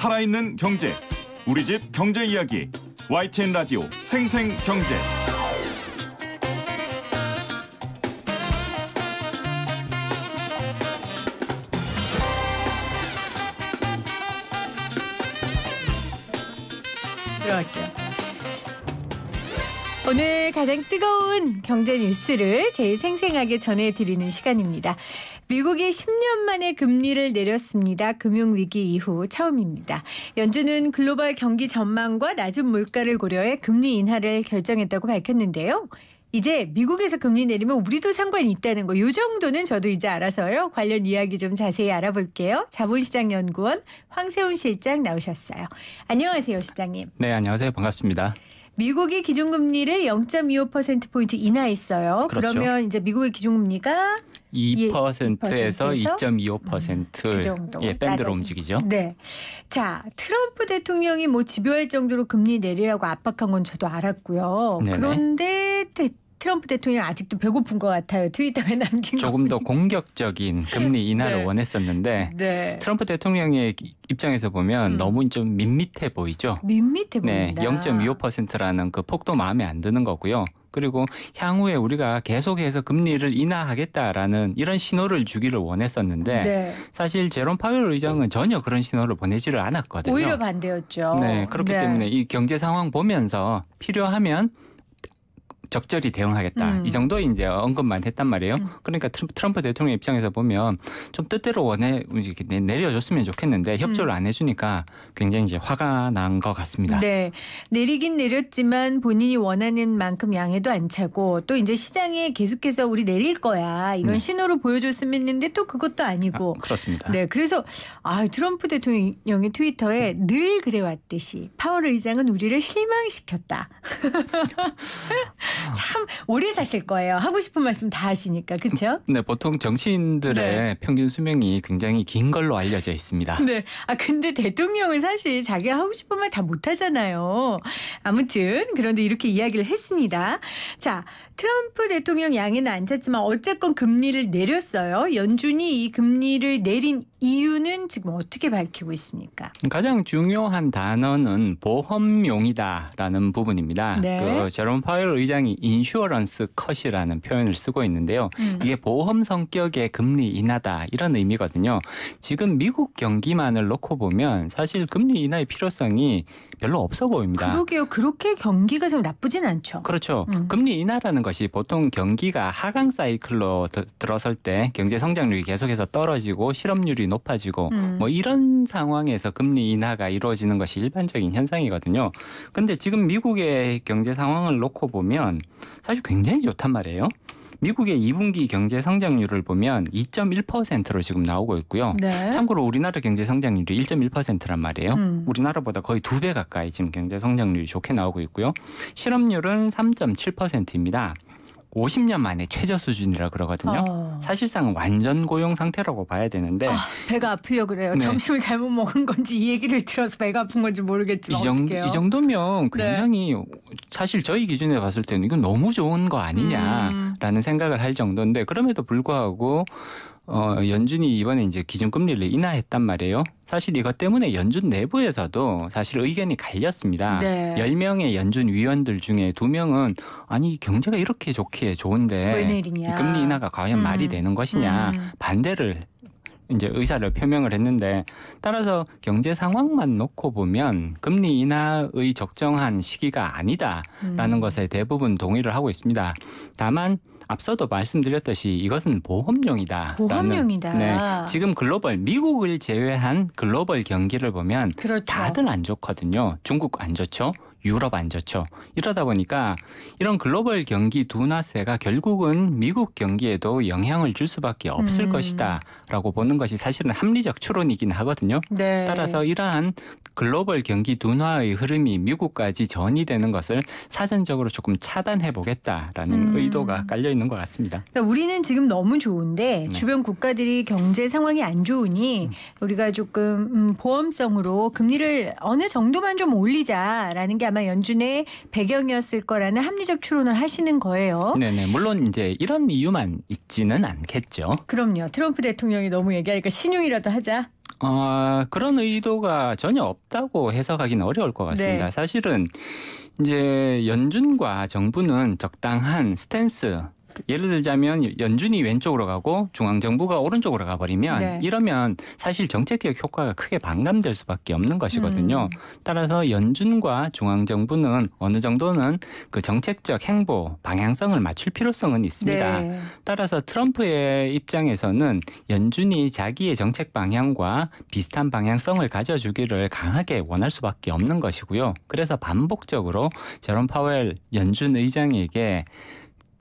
살아있는 경제 우리 집 경제 이야기 YTN 라디오 생생 경제. 오늘 가장 뜨거운 경제 뉴스를 제일 생생하게 전해드리는 시간입니다. 미국이 10년 만에 금리를 내렸습니다. 금융위기 이후 처음입니다. 연준은 글로벌 경기 전망과 낮은 물가를 고려해 금리 인하를 결정했다고 밝혔는데요. 이제 미국에서 금리 내리면 우리도 상관이 있다는 거. 요 정도는 저도 이제 알아서요. 관련 이야기 좀 자세히 알아볼게요. 자본시장연구원 황세훈 실장 나오셨어요. 안녕하세요, 시장님. 네, 안녕하세요. 반갑습니다. 미국이 기준금리를 0.25%포인트 인하했어요. 그렇죠. 그러면 이제 미국의 기준금리가 2%에서 예, 2.25%그 음, 그 정도 예, 밴드로 움직이죠. 네. 자, 트럼프 대통령이 뭐 집요할 정도로 금리 내리라고 압박한 건 저도 알았고요. 네네. 그런데 트럼프 대통령 아직도 배고픈 것 같아요. 트위터에 남긴 조금 더 공격적인 금리 인하를 네. 원했었는데 네. 트럼프 대통령의 입장에서 보면 음. 너무 좀 밋밋해 보이죠. 밋밋해 네, 보인다. 네, 0.25%라는 그 폭도 마음에 안 드는 거고요. 그리고 향후에 우리가 계속해서 금리를 인하하겠다라는 이런 신호를 주기를 원했었는데 네. 사실 제롬 파웰 의장은 전혀 그런 신호를 보내지를 않았거든요. 오히려 반대였죠. 네, 그렇기 네. 때문에 이 경제 상황 보면서 필요하면 적절히 대응하겠다 음. 이 정도의 이제 언급만 했단 말이에요. 음. 그러니까 트럼프 대통령 입장에서 보면 좀 뜻대로 원해 이렇게 내려줬으면 좋겠는데 협조를 음. 안 해주니까 굉장히 이제 화가 난 것 같습니다. 네, 내리긴 내렸지만 본인이 원하는 만큼 양해도 안 차고 또 이제 시장에 계속해서 우리 내릴 거야 이런 네. 신호를 보여줬으면 했는데 또 그것도 아니고 아, 그렇습니다. 네, 그래서 아 트럼프 대통령의 트위터에 음. 늘 그래왔듯이 파월 의장은 우리를 실망시켰다. 참 오래 사실 거예요. 하고 싶은 말씀 다 하시니까 그렇죠? 네, 보통 정치인들의 네. 평균 수명이 굉장히 긴 걸로 알려져 있습니다. 네, 아 근데 대통령은 사실 자기가 하고 싶은 말 다 못하잖아요. 아무튼 그런데 이렇게 이야기를 했습니다. 자, 트럼프 대통령 양에는 안찼지만 어쨌건 금리를 내렸어요. 연준이 이 금리를 내린 이유는 지금 어떻게 밝히고 있습니까? 가장 중요한 단어는 보험용이다라는 부분입니다. 네. 그 제롬 파월 의장이 인슈어런스 컷이라는 표현을 쓰고 있는데요. 음. 이게 보험 성격의 금리 인하다 이런 의미거든요. 지금 미국 경기만을 놓고 보면 사실 금리 인하의 필요성이 별로 없어 보입니다. 그러게요. 그렇게 경기가 지금 나쁘진 않죠. 그렇죠. 음. 금리 인하라는 거 것이 보통 경기가 하강 사이클로 드, 들어설 때 경제 성장률이 계속해서 떨어지고 실업률이 높아지고 음. 뭐 이런 상황에서 금리 인하가 이루어지는 것이 일반적인 현상이거든요. 근데 지금 미국의 경제 상황을 놓고 보면 사실 굉장히 좋단 말이에요. 미국의 2분기 경제 성장률을 보면 2.1%로 지금 나오고 있고요. 네. 참고로 우리나라 경제 성장률이 1.1%란 말이에요. 음. 우리나라보다 거의 두 배 가까이 지금 경제 성장률이 좋게 나오고 있고요. 실업률은 3.7%입니다. 50년 만에 최저 수준이라 그러거든요. 어. 사실상 완전 고용 상태라고 봐야 되는데 아, 배가 아프려 그래요. 네. 점심을 잘못 먹은 건지 이 얘기를 들어서 배가 아픈 건지 모르겠지만 이, 정, 이 정도면 네. 굉장히 네. 사실 저희 기준에 봤을 때는 이건 너무 좋은 거 아니냐라는 음. 생각을 할 정도인데 그럼에도 불구하고 어, 연준이 이번에 이제 기준금리를 인하했단 말이에요. 사실 이것 때문에 연준 내부에서도 사실 의견이 갈렸습니다. 네. 10명의 연준 위원들 중에 2명은 아니 경제가 이렇게 좋게 좋은데 금리 인하가 과연 음. 말이 되는 것이냐 음. 반대를 이제 의사를 표명을 했는데 따라서 경제 상황만 놓고 보면 금리 인하의 적정한 시기가 아니다라는 음. 것에 대부분 동의를 하고 있습니다. 다만 앞서도 말씀드렸듯이 이것은 보험용이다. 보험용이다. 네, 지금 글로벌 미국을 제외한 글로벌 경기를 보면 그렇죠. 다들 안 좋거든요. 중국 안 좋죠. 유럽 안 좋죠. 이러다 보니까 이런 글로벌 경기 둔화세가 결국은 미국 경기에도 영향을 줄 수밖에 없을 음. 것이다라고 보는 것이 사실은 합리적 추론이긴 하거든요. 네. 따라서 이러한 글로벌 경기 둔화의 흐름이 미국까지 전이되는 것을 사전적으로 조금 차단해 보겠다라는 음. 의도가 깔려 있는 것 같습니다. 그러니까 우리는 지금 너무 좋은데 네. 주변 국가들이 경제 상황이 안 좋으니 음. 우리가 조금 음, 보험성으로 금리를 어느 정도만 좀 올리자라는 게 아마 연준의 배경이었을 거라는 합리적 추론을 하시는 거예요. 네네. 물론 이제 이런 이유만 있지는 않겠죠. 그럼요. 트럼프 대통령이 너무 얘기하니까 신용이라도 하자. 어, 그런 의도가 전혀 없다고 해석하기는 어려울 것 같습니다. 네. 사실은 이제 연준과 정부는 적당한 스탠스 예를 들자면 연준이 왼쪽으로 가고 중앙정부가 오른쪽으로 가버리면 네. 이러면 사실 정책개혁 효과가 크게 반감될 수밖에 없는 것이거든요. 음. 따라서 연준과 중앙정부는 어느 정도는 그 정책적 행보 방향성을 맞출 필요성은 있습니다. 네. 따라서 트럼프의 입장에서는 연준이 자기의 정책 방향과 비슷한 방향성을 가져주기를 강하게 원할 수밖에 없는 것이고요. 그래서 반복적으로 제롬 파웰 연준 의장에게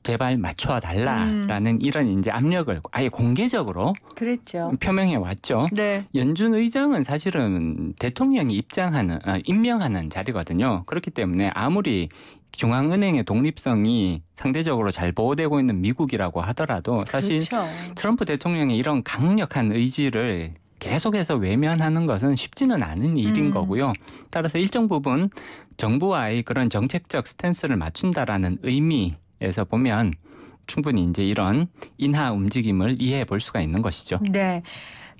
제발 맞춰 달라라는 음. 이런 이제 압력을 아예 공개적으로 그랬죠. 표명해 왔죠. 네. 연준 의장은 사실은 대통령이 입장하는 아, 임명하는 자리거든요. 그렇기 때문에 아무리 중앙은행의 독립성이 상대적으로 잘 보호되고 있는 미국이라고 하더라도 사실 그렇죠. 트럼프 대통령의 이런 강력한 의지를 계속해서 외면하는 것은 쉽지는 않은 일인 음. 거고요. 따라서 일정 부분 정부와의 그런 정책적 스탠스를 맞춘다라는 의미 에서 보면 충분히 이제 이런 인하 움직임을 이해해 볼 수가 있는 것이죠. 네.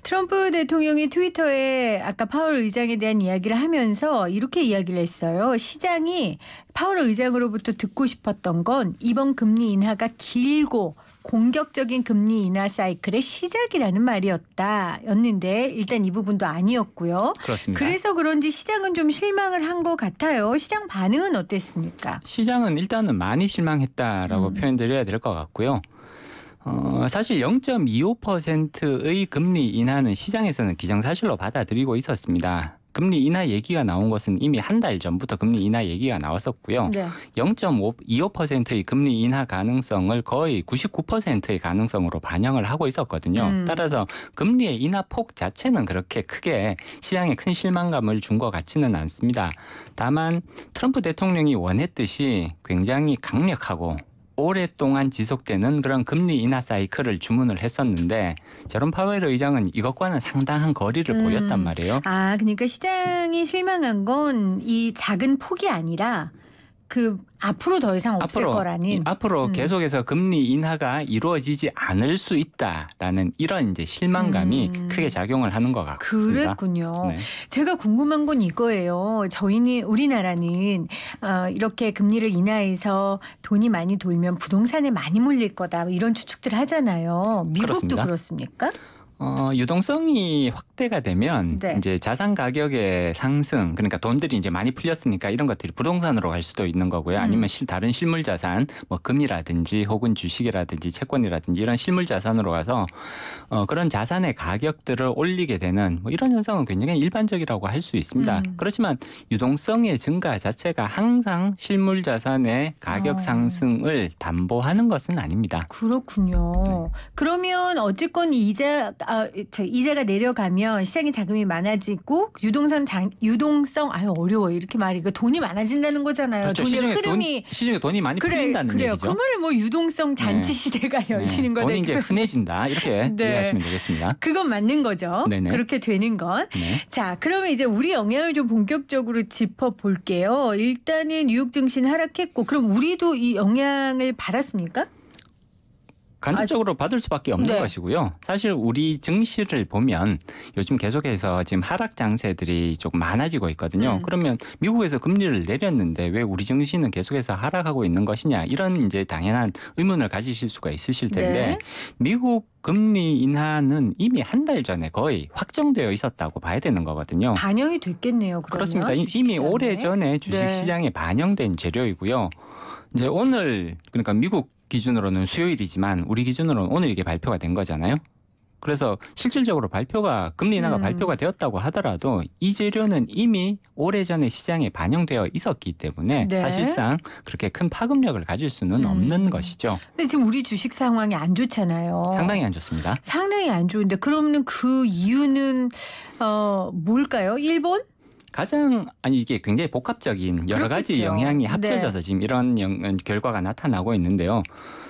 트럼프 대통령이 트위터에 아까 파월 의장에 대한 이야기를 하면서 이렇게 이야기를 했어요. 시장이 파월 의장으로부터 듣고 싶었던 건 이번 금리 인하가 길고 공격적인 금리 인하 사이클의 시작이라는 말이었다. 였는데 일단 이 부분도 아니었고요. 그렇습니다. 그래서 그런지 시장은 좀 실망을 한 것 같아요. 시장 반응은 어땠습니까? 시장은 일단은 많이 실망했다라고 음. 표현드려야 될 것 같고요. 어, 사실 0.25%의 금리 인하는 시장에서는 기정사실로 받아들이고 있었습니다. 금리 인하 얘기가 나온 것은 이미 한 달 전부터 금리 인하 얘기가 나왔었고요. 네. 0.25%의 금리 인하 가능성을 거의 99%의 가능성으로 반영을 하고 있었거든요. 음. 따라서 금리의 인하 폭 자체는 그렇게 크게 시장에 큰 실망감을 준 것 같지는 않습니다. 다만 트럼프 대통령이 원했듯이 굉장히 강력하고 오랫동안 지속되는 그런 금리 인하 사이클을 주문을 했었는데 저런 파월 의장은 이것과는 상당한 거리를 음. 보였단 말이에요. 아, 그러니까 시장이 실망한 건 이 작은 폭이 아니라 그 앞으로 더 이상 없을 앞으로, 거라는 앞으로 음. 계속해서 금리 인하가 이루어지지 않을 수 있다라는 이런 이제 실망감이 음. 크게 작용을 하는 것 같습니다. 그랬군요. 네. 제가 궁금한 건 이거예요. 저희는 우리나라는 어, 이렇게 금리를 인하해서 돈이 많이 돌면 부동산에 많이 몰릴 거다 이런 추측들 하잖아요. 미국도 그렇습니다. 그렇습니까? 어, 유동성이 확대가 되면 네. 이제 자산 가격의 상승 그러니까 돈들이 이제 많이 풀렸으니까 이런 것들이 부동산으로 갈 수도 있는 거고요. 음. 아니면 실, 다른 실물 자산 뭐 금이라든지 혹은 주식이라든지 채권이라든지 이런 실물 자산으로 가서 어, 그런 자산의 가격들을 올리게 되는 뭐 이런 현상은 굉장히 일반적이라고 할 수 있습니다. 음. 그렇지만 유동성의 증가 자체가 항상 실물 자산의 가격 어. 상승을 담보하는 것은 아닙니다. 그렇군요. 네. 그러면 어쨌건 이제 어, 저 이자가 내려가면 시장의 자금이 많아지고 유동성 장, 유동성 아유 어려워 이렇게 말이고 돈이 많아진다는 거잖아요. 그렇죠. 돈의 시중에 흐름이 돈, 시중에 돈이 많이 그래, 풀린다는 그래요. 얘기죠. 그러면 뭐 유동성 잔치 네. 시대가 네. 열리는 거다. 돈이 이제 흔해진다 이렇게 네. 이해하시면 되겠습니다. 그건 맞는 거죠. 네네. 네. 그렇게 되는 건. 네. 자 그러면 이제 우리 영향을 좀 본격적으로 짚어볼게요. 일단은 뉴욕 증시는 하락했고 그럼 우리도 이 영향을 받았습니까? 간접적으로 받을 수밖에 없는 네. 것이고요. 사실 우리 증시를 보면 요즘 계속해서 지금 하락 장세들이 조금 많아지고 있거든요. 음. 그러면 미국에서 금리를 내렸는데 왜 우리 증시는 계속해서 하락하고 있는 것이냐 이런 이제 당연한 의문을 가지실 수가 있으실 텐데 네. 미국 금리 인하는 이미 한 달 전에 거의 확정되어 있었다고 봐야 되는 거거든요. 반영이 됐겠네요. 그러면. 그렇습니다. 이미 오래 전에 주식 시장에 네. 반영된 재료이고요. 이제 오늘 그러니까 미국 기준으로는 수요일이지만 우리 기준으로는 오늘 이게 발표가 된 거잖아요. 그래서 실질적으로 발표가 금리 인하가 음. 발표가 되었다고 하더라도 이 재료는 이미 오래전에 시장에 반영되어 있었기 때문에 네. 사실상 그렇게 큰 파급력을 가질 수는 음. 없는 것이죠. 근데 지금 우리 주식 상황이 안 좋잖아요. 상당히 안 좋습니다. 상당히 안 좋은데 그러면 그 이유는 어 뭘까요? 일본? 가장 아니 이게 굉장히 복합적인 여러 그렇겠죠. 가지 영향이 합쳐져서 네. 지금 이런 영, 음, 결과가 나타나고 있는데요.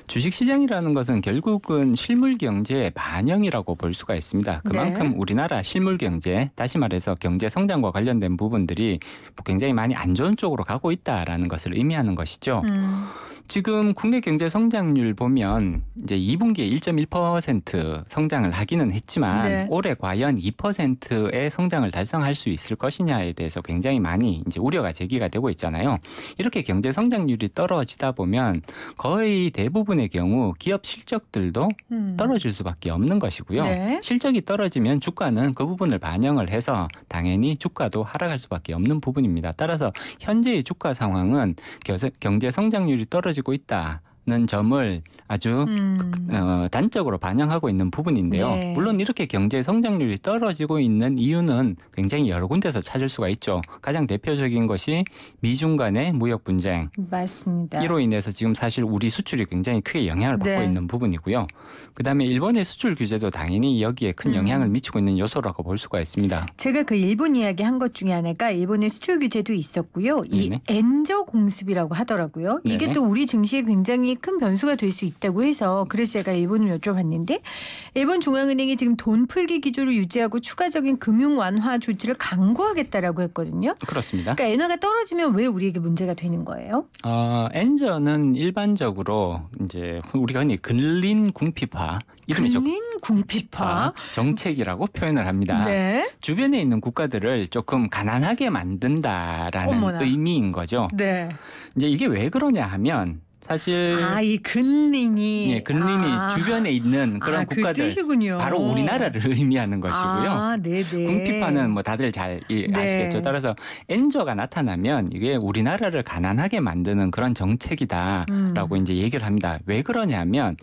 주식 시장이라는 것은 결국은 실물 경제의 반영이라고 볼 수가 있습니다. 네. 그만큼 네. 우리나라 실물 경제, 다시 말해서 경제 성장과 관련된 부분들이 굉장히 많이 안 좋은 쪽으로 가고 있다라는 것을 의미하는 것이죠. 음. 지금 국내 경제 성장률 보면 이제 2분기에 1.1% 성장을 하기는 했지만 네. 올해 과연 2%의 성장을 달성할 수 있을 것이냐에 대해서 굉장히 많이 이제 우려가 제기가 되고 있잖아요. 이렇게 경제 성장률이 떨어지다 보면 거의 대부분의 경우 기업 실적들도 음. 떨어질 수밖에 없는 것이고요. 네. 실적이 떨어지면 주가는 그 부분을 반영을 해서 당연히 주가도 하락할 수밖에 없는 부분입니다. 따라서 현재의 주가 상황은 경제 성장률이 떨어지 심지고 있다. 는 점을 아주 음. 그, 어, 단적으로 반영하고 있는 부분인데요. 네. 물론 이렇게 경제 성장률이 떨어지고 있는 이유는 굉장히 여러 군데서 찾을 수가 있죠. 가장 대표적인 것이 미중 간의 무역 분쟁. 맞습니다. 이로 인해서 지금 사실 우리 수출이 굉장히 크게 영향을 받고 네. 있는 부분이고요. 그다음에 일본의 수출 규제도 당연히 여기에 큰 음. 영향을 미치고 있는 요소라고 볼 수가 있습니다. 제가 그 일본 이야기 한 것 중에 하나가 일본의 수출 규제도 있었고요. 이 엔저 공습이라고 하더라고요. 이게 또 우리 증시에 굉장히 큰 변수가 될 수 있다고 해서 그래서 제가 일본을 여쭤봤는데 일본 중앙은행이 지금 돈 풀기 기조를 유지하고 추가적인 금융 완화 조치를 강구하겠다라고 했거든요. 그렇습니다. 그러니까 엔화가 떨어지면 왜 우리에게 문제가 되는 거예요? 어, 엔저는 일반적으로 이제 우리가 흔히 근린 궁핍화 이름이죠. 근린 궁핍화 어, 정책이라고 표현을 합니다. 네. 주변에 있는 국가들을 조금 가난하게 만든다라는 어머나. 의미인 거죠. 네. 이제 이게 왜 그러냐 하면 사실 아 이 근린이 예, 근린이 아. 주변에 있는 아, 그런 아, 국가들 그 바로 우리나라를 의미하는 것이고요. 아, 네, 네. 궁핍화는 뭐 다들 잘 예, 네. 아시겠죠. 따라서 엔저가 나타나면 이게 우리나라를 가난하게 만드는 그런 정책이다라고 음. 이제 얘기를 합니다. 왜 그러냐면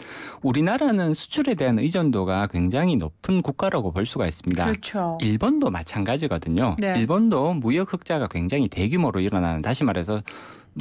우리나라는 수출에 대한 의존도가 굉장히 높은 국가라고 볼 수가 있습니다. 그렇죠. 일본도 마찬가지거든요. 네. 일본도 무역 흑자가 굉장히 대규모로 일어나는 다시 말해서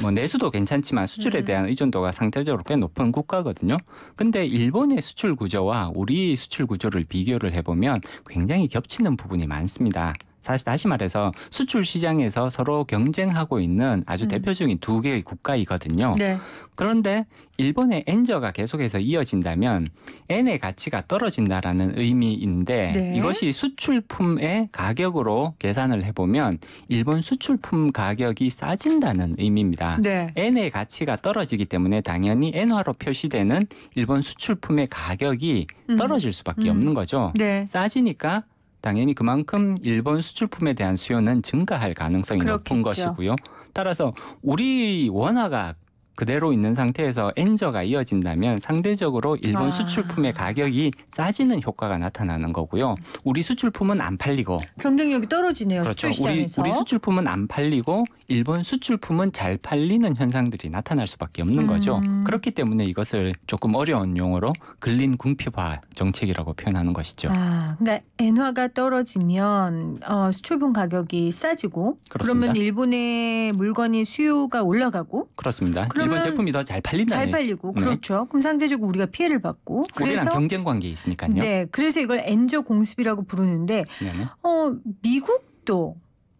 뭐 내수도 괜찮지만 수출에 음. 대한 의존도가 상대적으로 꽤 높은 국가거든요. 근데 일본의 수출 구조와 우리 수출 구조를 비교를 해보면 굉장히 겹치는 부분이 많습니다. 사실 다시 말해서 수출 시장에서 서로 경쟁하고 있는 아주 음. 대표적인 두 개의 국가이거든요. 네. 그런데 일본의 엔저가 계속해서 이어진다면 엔의 가치가 떨어진다라는 의미인데 네. 이것이 수출품의 가격으로 계산을 해보면 일본 수출품 가격이 싸진다는 의미입니다. 네. 엔의 가치가 떨어지기 때문에 당연히 엔화로 표시되는 일본 수출품의 가격이 음. 떨어질 수밖에 음. 없는 거죠. 네. 싸지니까 당연히 그만큼 일본 수출품에 대한 수요는 증가할 가능성이 그렇겠죠. 높은 것이고요. 따라서 우리 원화가 그대로 있는 상태에서 엔저가 이어진다면 상대적으로 일본 아. 수출품의 가격이 싸지는 효과가 나타나는 거고요. 우리 수출품은 안 팔리고 경쟁력이 떨어지네요. 그렇죠. 수출 시장에서. 우리, 우리 수출품은 안 팔리고 일본 수출품은 잘 팔리는 현상들이 나타날 수밖에 없는 음. 거죠. 그렇기 때문에 이것을 조금 어려운 용어로 글린궁표화 정책이라고 표현하는 것이죠. 아, 그러니까 엔화가 떨어지면 어, 수출품 가격이 싸지고 그렇습니다. 그러면 일본의 물건이 수요가 올라가고 그렇습니다. 그러면 일본 제품이 더 잘 팔린다. 잘 팔리고 네. 그렇죠. 그럼 상대적으로 우리가 피해를 받고 그래서 경쟁 관계 있으니까요. 네, 그래서 이걸 엔저 공습이라고 부르는데 네어 미국도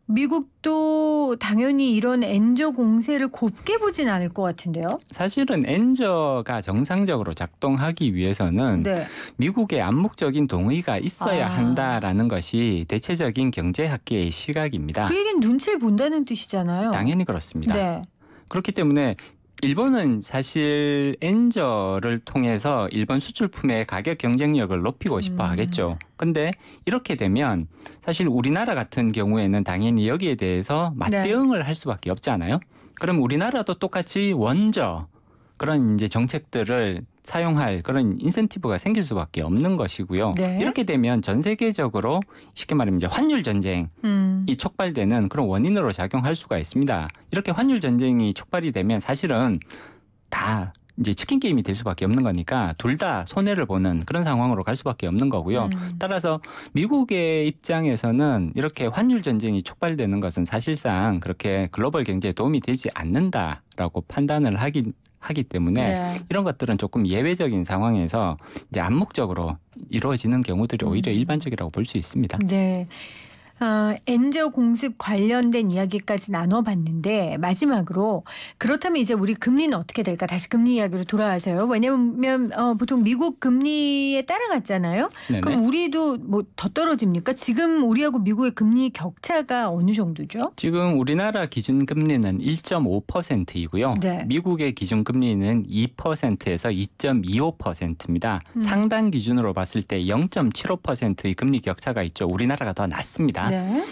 미국도 당연히 이런 엔저 공세를 곱게 보진 않을 것 같은데요. 사실은 엔저가 정상적으로 작동하기 위해서는 네. 미국의 암묵적인 동의가 있어야 아. 한다라는 것이 대체적인 경제학계의 시각입니다. 그 얘기는 눈치를 본다는 뜻이잖아요. 당연히 그렇습니다. 네. 그렇기 때문에 일본은 사실 엔저를 통해서 일본 수출품의 가격 경쟁력을 높이고 싶어 음. 하겠죠. 근데 이렇게 되면 사실 우리나라 같은 경우에는 당연히 여기에 대해서 맞대응을 네. 할 수밖에 없잖아요. 그럼 우리나라도 똑같이 원저 그런 이제 정책들을 사용할 그런 인센티브가 생길 수밖에 없는 것이고요. 네. 이렇게 되면 전 세계적으로 쉽게 말하면 이제 환율 전쟁이 음. 촉발되는 그런 원인으로 작용할 수가 있습니다. 이렇게 환율 전쟁이 촉발이 되면 사실은 다 이제 치킨 게임이 될 수밖에 없는 거니까 둘 다 손해를 보는 그런 상황으로 갈 수밖에 없는 거고요. 음. 따라서 미국의 입장에서는 이렇게 환율 전쟁이 촉발되는 것은 사실상 그렇게 글로벌 경제에 도움이 되지 않는다라고 판단을 하기 하기 때문에 네. 이런 것들은 조금 예외적인 상황에서 이제 암묵적으로 이루어지는 경우들이 오히려 음. 일반적이라고 볼 수 있습니다. 네. 어, 아, 엔저 공습 관련된 이야기까지 나눠봤는데 마지막으로 그렇다면 이제 우리 금리는 어떻게 될까 다시 금리 이야기로 돌아와서요. 왜냐하면 어, 보통 미국 금리에 따라갔잖아요. 네네. 그럼 우리도 뭐 더 떨어집니까? 지금 우리하고 미국의 금리 격차가 어느 정도죠? 지금 우리나라 기준 금리는 1.5%이고요. 네. 미국의 기준 금리는 2%에서 2.25%입니다. 음. 상당 기준으로 봤을 때 0.75%의 금리 격차가 있죠. 우리나라가 더 낮습니다. 네.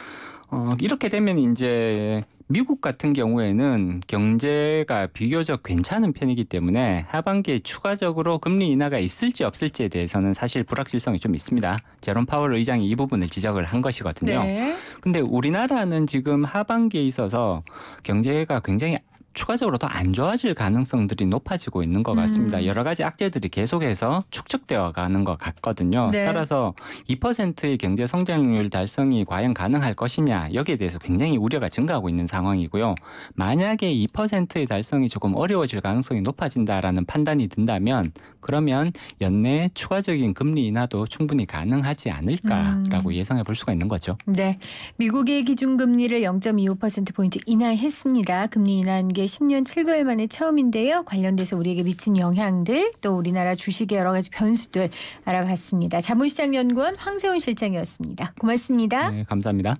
어, 이렇게 되면 이제 미국 같은 경우에는 경제가 비교적 괜찮은 편이기 때문에 하반기에 추가적으로 금리 인하가 있을지 없을지에 대해서는 사실 불확실성이 좀 있습니다. 제롬 파월 의장이 이 부분을 지적을 한 것이거든요. 네. 근데 우리나라는 지금 하반기에 있어서 경제가 굉장히 추가적으로 더 안 좋아질 가능성들이 높아지고 있는 것 같습니다. 음. 여러 가지 악재들이 계속해서 축적되어 가는 것 같거든요. 네. 따라서 2%의 경제 성장률 달성이 과연 가능할 것이냐 여기에 대해서 굉장히 우려가 증가하고 있는 상황이고요. 만약에 2%의 달성이 조금 어려워질 가능성이 높아진다라는 판단이 든다면 그러면 연내 추가적인 금리 인하도 충분히 가능하지 않을까라고 음. 예상해 볼 수가 있는 거죠. 네. 미국의 기준금리를 0.25%포인트 인하했습니다. 금리 인하한 게이 10년 7개월 만에 처음인데요. 관련돼서 우리에게 미친 영향들 또 우리나라 주식의 여러 가지 변수들 알아봤습니다. 자문시장연구원 황세훈 실장이었습니다. 고맙습니다. 네, 감사합니다.